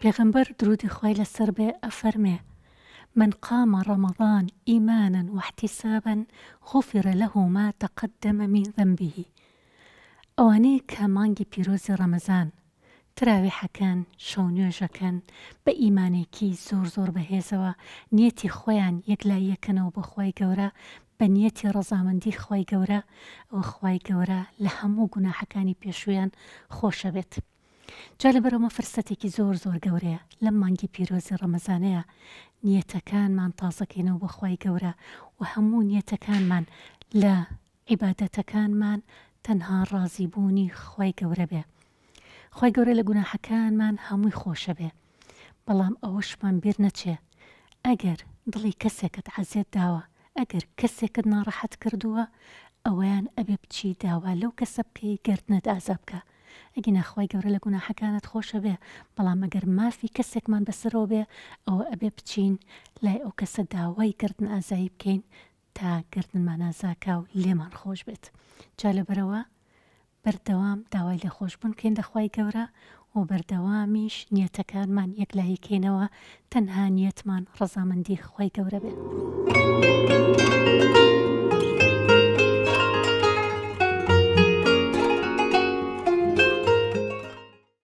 پێغمبەر درودی خۆی لەسەر بێ ئەفەرمێ من قام رمضان إيمانا واحتسابا غفر له ما تقدم من ذنبه ئەوانەیە کە مانگی پیرۆزی ڕەمەزان تراویحەکەن شەو نوێژەکەن بە ئیمانێکی زۆر زۆر بەهێزەوە نیەتی خۆیان یەکلاییەکەنەوە بە خۆی گەورە بە نیەتی ڕەزامەندی خۆی گەورە ئەو خی گەورە لە هەموو گوناحەکانی پێشویان خۆشە بێت. جا لەبەرەوە فرسەتێکی زۆر زۆر گەورەیە لەم مانگی پیرۆزی ڕەمەزانەیە نیەتەکانمان تازەکەینەوە بەخوای گەورە و هەموو نیەتەکانمان لە عیباەتەکانمان تەنها ڕازیبوونی خی گەورە بێ. خی گەورە لە گوناحەکانمان هەمووی خۆشە بێ. بەڵام ئەوەشمان بیر نەچێ. ئەگەر دڵی کەسێکت حەزیێت داوە ئەگەر کەسێکت ناڕەحەت کردووە ئەوەیان ئەبێ بچی داوا لەو کەسە بکەی گردنت ئازا بکە ئەگە نەخوای گەورە لە گوناحەکانت خۆشە بێ بەڵام ئەگەر مافی کەسێکمان بەسەرەوە بێ ئەوە ئەبێ بچین لای ئەو کەسە داوای گردن ئازایی بکەین تا گردنمان ئازاکا و لێمان خۆش بێت جا لەبەرەوە بەردەوام داوای لە خۆشببوون کێن دەخوای گەورە و بەردەوامیش نیەتەکانمان یەکلایەکەینەوە تەنها نیەتمان ڕەزامەندی خۆی گەورە بێت.